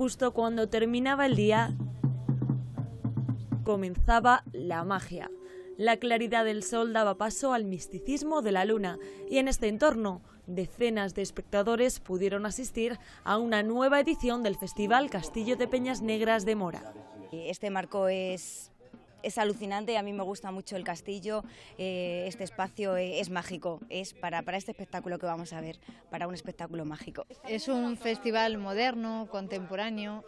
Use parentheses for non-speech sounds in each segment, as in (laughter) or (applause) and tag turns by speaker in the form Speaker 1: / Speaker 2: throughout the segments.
Speaker 1: justo cuando terminaba el día, comenzaba la magia. La claridad del sol daba paso al misticismo de la luna y en este entorno decenas de espectadores pudieron asistir a una nueva edición del festival Castillo de Peñas Negras de Mora. Este marco es
Speaker 2: es alucinante, a mí me gusta mucho el castillo, eh, este espacio eh, es, mágico, es para, para este espectáculo que vamos a ver, para un espectáculo mágico.
Speaker 3: Es un festival moderno, contemporáneo,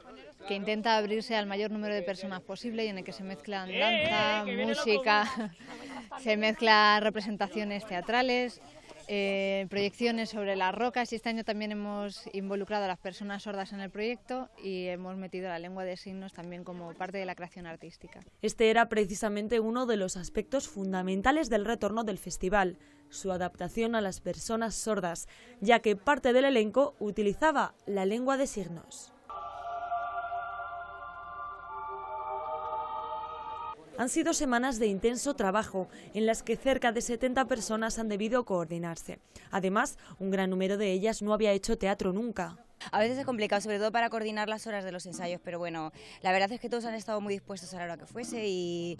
Speaker 3: que intenta abrirse al mayor número de personas posible y en el que se mezclan ¡Eh, danza, música, (laughs) se mezclan representaciones teatrales, eh, proyecciones sobre las rocas y este año también hemos involucrado a las personas sordas en el proyecto y hemos metido la lengua de signos también como parte de la creación artística.
Speaker 1: Este era precisamente uno de los aspectos fundamentales del retorno del festival, su adaptación a las personas sordas, ya que parte del elenco utilizaba la lengua de signos. Han sido semanas de intenso trabajo en las que cerca de 70 personas han debido coordinarse. Además, un gran número de ellas no había hecho teatro nunca.
Speaker 2: A veces es complicado, sobre todo para coordinar las horas de los ensayos, pero bueno, la verdad es que todos han estado muy dispuestos a la hora que fuese y,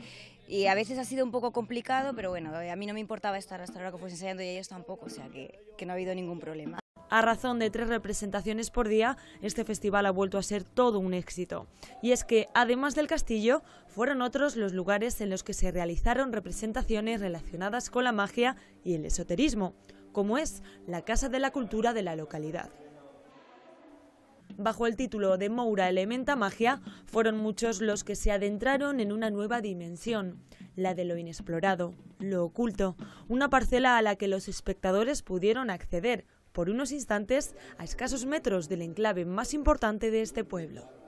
Speaker 2: a veces ha sido un poco complicado, pero bueno, a mí no me importaba estar hasta la hora que fuese ensayando y ellos tampoco, o sea que no ha habido ningún problema.
Speaker 1: A razón de tres representaciones por día, este festival ha vuelto a ser todo un éxito. Y es que, además del castillo, fueron otros los lugares en los que se realizaron representaciones relacionadas con la magia y el esoterismo, como es la Casa de la Cultura de la localidad bajo el título de Moura Elementa Magia, fueron muchos los que se adentraron en una nueva dimensión, la de lo inexplorado, lo oculto, una parcela a la que los espectadores pudieron acceder por unos instantes a escasos metros del enclave más importante de este pueblo.